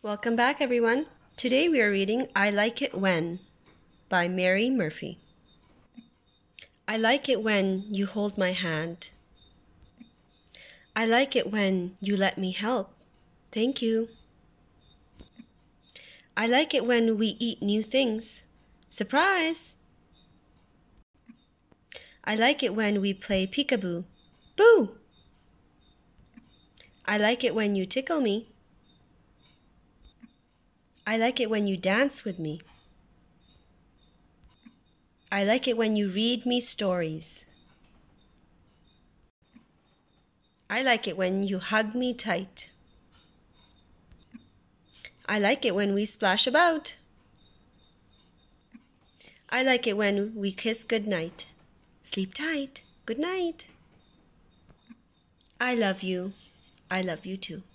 Welcome back, everyone. Today we are reading I Like It When by Mary Murphy. I like it when you hold my hand. I like it when you let me help. Thank you. I like it when we eat new things. Surprise! I like it when we play peekaboo. Boo! I like it when you tickle me. I like it when you dance with me. I like it when you read me stories. I like it when you hug me tight. I like it when we splash about. I like it when we kiss goodnight. Sleep tight. Good night. I love you. I love you too.